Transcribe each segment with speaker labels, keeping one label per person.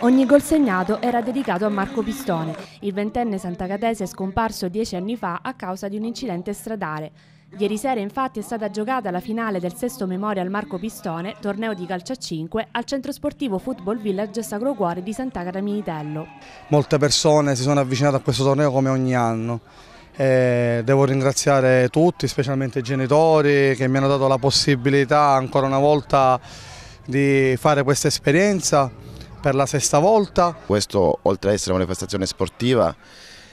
Speaker 1: Ogni gol segnato era dedicato a Marco Pistone, il ventenne santacatese scomparso dieci anni fa a causa di un incidente stradale. Ieri sera infatti è stata giocata la finale del sesto Memorial Marco Pistone, torneo di calcio a 5, al centro sportivo Football Village Sacro Cuore di Sant'Agata Minitello.
Speaker 2: Molte persone si sono avvicinate a questo torneo come ogni anno eh, devo ringraziare tutti, specialmente i genitori che mi hanno dato la possibilità ancora una volta di fare questa esperienza per la sesta volta. Questo, oltre ad essere una manifestazione sportiva,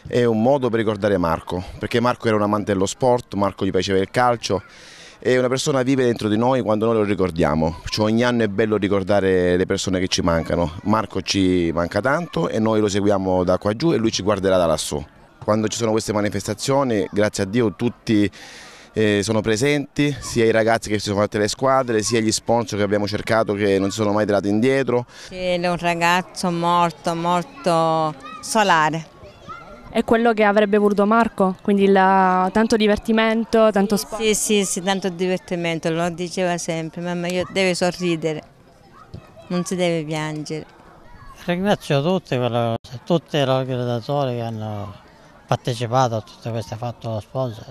Speaker 2: è un modo per ricordare Marco, perché Marco era un amante dello sport, Marco gli piaceva il calcio e una persona vive dentro di noi quando noi lo ricordiamo. Cioè ogni anno è bello ricordare le persone che ci mancano. Marco ci manca tanto e noi lo seguiamo da qua giù e lui ci guarderà da lassù. Quando ci sono queste manifestazioni, grazie a Dio tutti eh, sono presenti, sia i ragazzi che si sono fatte le squadre, sia gli sponsor che abbiamo cercato che non si sono mai tirati indietro.
Speaker 1: C'era un ragazzo molto molto solare. È quello che avrebbe voluto Marco? Quindi la... tanto divertimento, tanto sport? Sì, sì, sì, tanto divertimento, lo diceva sempre, mamma io deve sorridere, non si deve piangere.
Speaker 3: Ringrazio tutti, per, tutti i lavoratori che hanno partecipato a tutte queste, fatto lo sponsor.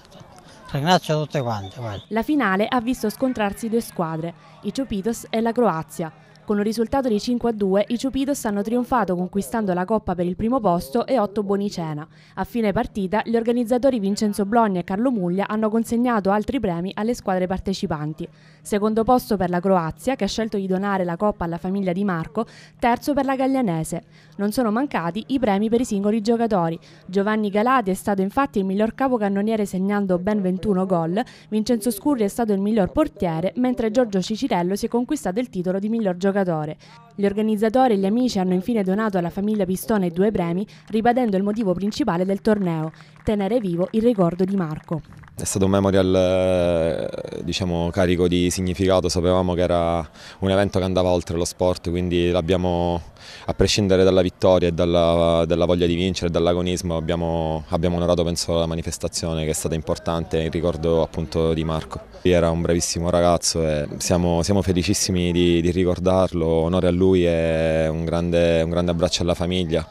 Speaker 3: Ringrazio tutti quanti. Guarda.
Speaker 1: La finale ha visto scontrarsi due squadre, i Ciopitos e la Croazia, con un risultato di 5 a 2 i Ciupidos hanno trionfato conquistando la coppa per il primo posto e 8 cena. A fine partita gli organizzatori Vincenzo Blogni e Carlo Muglia hanno consegnato altri premi alle squadre partecipanti. Secondo posto per la Croazia che ha scelto di donare la coppa alla famiglia di Marco, terzo per la Gaglianese. Non sono mancati i premi per i singoli giocatori. Giovanni Galati è stato infatti il miglior capocannoniere segnando ben 21 gol, Vincenzo Scurri è stato il miglior portiere, mentre Giorgio Cicirello si è conquistato il titolo di miglior giocatore. Labradore. Gli organizzatori e gli amici hanno infine donato alla famiglia Pistone due premi, ribadendo il motivo principale del torneo, tenere vivo il ricordo di Marco.
Speaker 3: È stato un memorial eh, diciamo, carico di significato, sapevamo che era un evento che andava oltre lo sport, quindi l'abbiamo, a prescindere dalla vittoria e dalla, dalla voglia di vincere e dall'agonismo, abbiamo, abbiamo, onorato penso, la manifestazione che è stata importante in ricordo appunto di Marco. Era un bravissimo ragazzo e siamo, siamo felicissimi di, di, ricordarlo, onore a lui e un grande, un grande abbraccio alla famiglia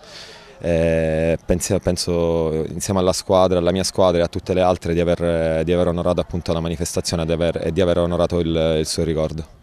Speaker 3: eh, penso, penso, insieme alla squadra, alla mia squadra e a tutte le altre di aver, di aver onorato appunto la manifestazione e di aver onorato il, il suo ricordo.